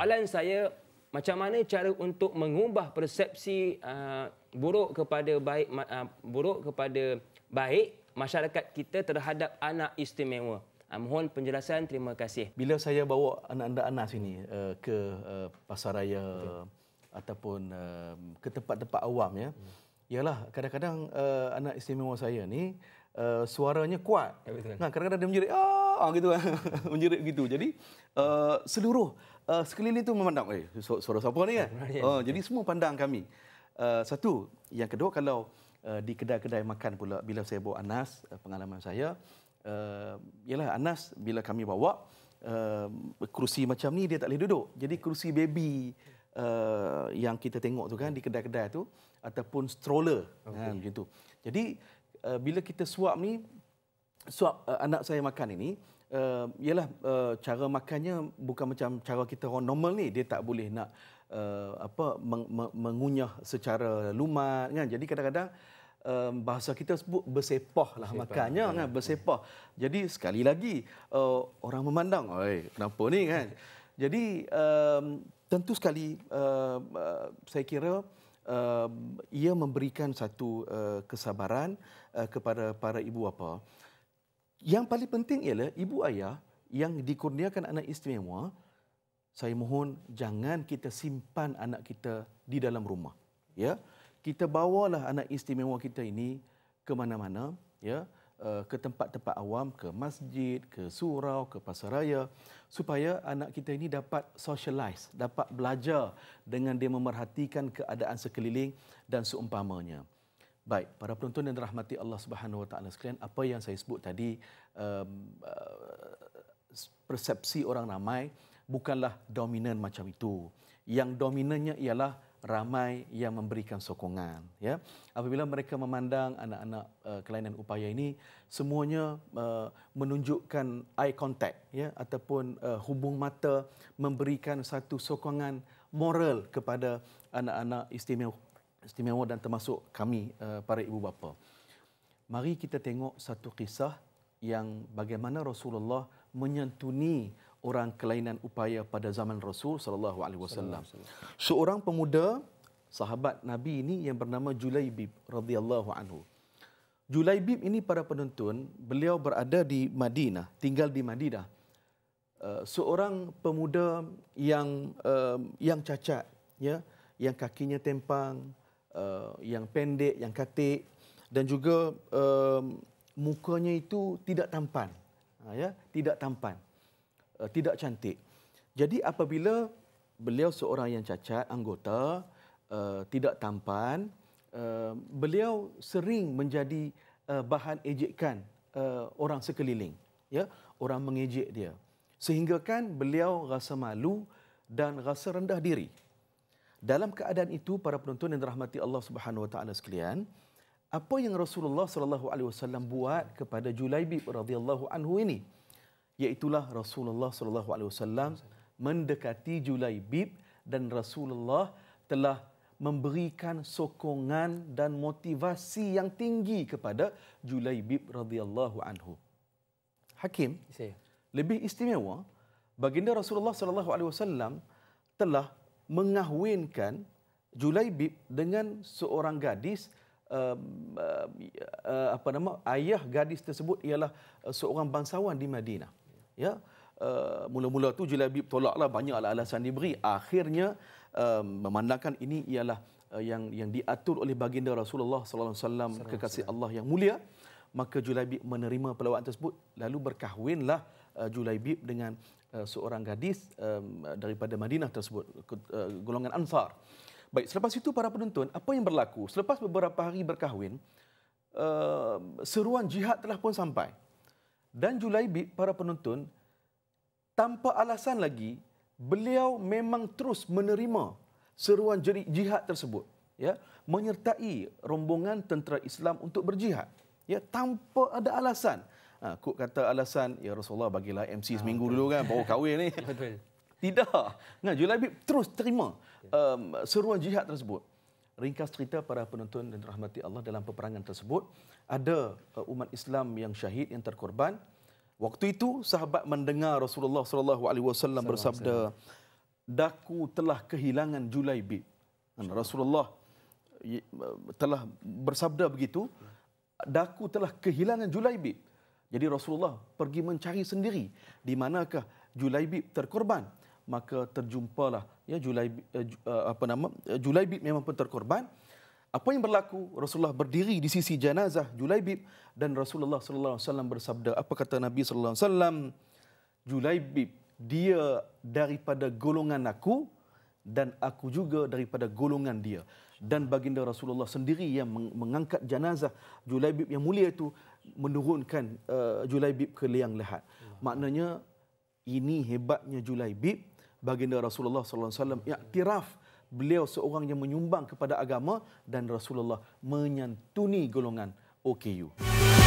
soalan saya macam mana cara untuk mengubah persepsi uh, buruk kepada baik uh, buruk kepada baik masyarakat kita terhadap anak istimewa. Uh, mohon penjelasan terima kasih. Bila saya bawa anak-anak anak sini uh, ke uh, pasaraya okay. ataupun uh, ke tempat-tempat awam ya. Hmm. Yalah kadang-kadang uh, anak istimewa saya ni Eh, suaranya kuat. Ya, betul. Nah, kadang-kadang dia menjerit, ah, gitu kan. menjerit gitu. Jadi, uh, seluruh uh, sekeliling itu memandang, eh, su- suara siapa ni kan? Uh, jadi, semua pandang kami. Uh, satu, yang kedua, kalau uh, di kedai-kedai makan pula, bila saya bawa Anas, uh, pengalaman saya, uh, ialah Anas, bila kami bawa, uh, kerusi macam ni, dia tak boleh duduk. Jadi, kerusi baby, Uh, yang kita tengok tu kan di kedai-kedai tu ataupun stroller okay. kan macam tu. Jadi Uh, bila kita suap ni suap uh, anak saya makan ini uh, ialah uh, cara makannya bukan macam cara kita orang normal ni dia tak boleh nak uh, apa meng, meng, mengunyah secara lumat kan jadi kadang-kadang um, bahasa kita sebut bersepah lah bersepah. makannya kan bersepah jadi sekali lagi uh, orang memandang oi kenapa ni kan jadi um, tentu sekali uh, uh, saya kira Um, ia memberikan satu uh, kesabaran uh, kepada para ibu bapa. Yang paling penting ialah ibu ayah yang dikurniakan anak istimewa, saya mohon jangan kita simpan anak kita di dalam rumah. Ya. Kita bawalah anak istimewa kita ini ke mana-mana, ya. Eh, ke tempat-tempat awam, ke masjid, ke surau, ke pasaraya supaya anak kita ini dapat socialize, dapat belajar dengan dia memerhatikan keadaan sekeliling dan seumpamanya. Baik, para penonton yang dirahmati Allah Subhanahu Wa Taala sekalian, apa yang saya sebut tadi eh, persepsi orang ramai bukanlah dominan macam itu. Yang dominannya ialah ramai yang memberikan sokongan ya apabila mereka memandang anak-anak uh, kelainan upaya ini semuanya uh, menunjukkan eye contact ya ataupun uh, hubung mata memberikan satu sokongan moral kepada anak-anak istimewa istimewa dan termasuk kami uh, para ibu bapa mari kita tengok satu kisah yang bagaimana Rasulullah menyentuni orang kelainan upaya pada zaman Rasul sallallahu alaihi wasallam. Seorang pemuda sahabat Nabi ini yang bernama Julaibib radhiyallahu anhu. Julaibib ini para penuntun, beliau berada di Madinah, tinggal di Madinah. Uh, seorang pemuda yang um, yang cacat, ya, yang kakinya tempang, uh, yang pendek, yang katik dan juga um, mukanya itu tidak tampan. Ha, ya, tidak tampan uh, tidak cantik. Jadi apabila beliau seorang yang cacat anggota, uh, tidak tampan, uh, beliau sering menjadi uh, bahan ejekan uh, orang sekeliling. Ya, orang mengejek dia. Sehinggakan beliau rasa malu dan rasa rendah diri. Dalam keadaan itu para penonton yang dirahmati Allah Subhanahu Wa Taala sekalian, apa yang Rasulullah sallallahu alaihi wasallam buat kepada Julaibib radhiyallahu anhu ini? iaitulah Rasulullah sallallahu alaihi wasallam mendekati Julaibib dan Rasulullah telah memberikan sokongan dan motivasi yang tinggi kepada Julaibib radhiyallahu anhu. Hakim, saya. Lebih istimewa, baginda Rasulullah sallallahu alaihi wasallam telah mengahwinkan Julaibib dengan seorang gadis um, uh, uh, apa nama ayah gadis tersebut ialah uh, seorang bangsawan di Madinah ya uh, mula-mula tu Jilabib tolaklah banyak alasan diberi akhirnya uh, memandangkan ini ialah uh, yang yang diatur oleh baginda Rasulullah sallallahu alaihi wasallam kekasih Allah yang mulia maka Julaibib menerima pelawaan tersebut lalu berkahwinlah uh, Julaibib dengan uh, seorang gadis um, daripada Madinah tersebut uh, golongan Ansar. Baik, selepas itu para penonton, apa yang berlaku? Selepas beberapa hari berkahwin, uh, seruan jihad telah pun sampai dan Julaibib para penonton tanpa alasan lagi beliau memang terus menerima seruan jihad tersebut ya menyertai rombongan tentera Islam untuk berjihad ya tanpa ada alasan ha, kok kata alasan ya Rasulullah bagilah MC ah, seminggu dulu kan baru kahwin ni betul tidak nah Julaibib terus terima um, seruan jihad tersebut ringkas cerita para penonton dan rahmati Allah dalam peperangan tersebut ada uh, umat Islam yang syahid yang terkorban waktu itu sahabat mendengar Rasulullah sallallahu alaihi wasallam bersabda daku telah kehilangan Julaibi Rasulullah uh, telah bersabda begitu daku telah kehilangan Julaibi jadi Rasulullah pergi mencari sendiri di manakah Julaibi terkorban maka terjumpalah ya Julai uh, apa nama eh, Julaibib memang pun terkorban apa yang berlaku Rasulullah berdiri di sisi jenazah Julaibib dan Rasulullah sallallahu alaihi wasallam bersabda apa kata Nabi sallallahu alaihi wasallam Julaibib dia daripada golongan aku dan aku juga daripada golongan dia dan baginda Rasulullah sendiri yang mengangkat jenazah Julaibib yang mulia itu menurunkan uh, Julaibib ke liang lehat maknanya ini hebatnya Julaibib baginda Rasulullah sallallahu alaihi wasallam iktiraf beliau seorang yang menyumbang kepada agama dan Rasulullah menyantuni golongan OKU.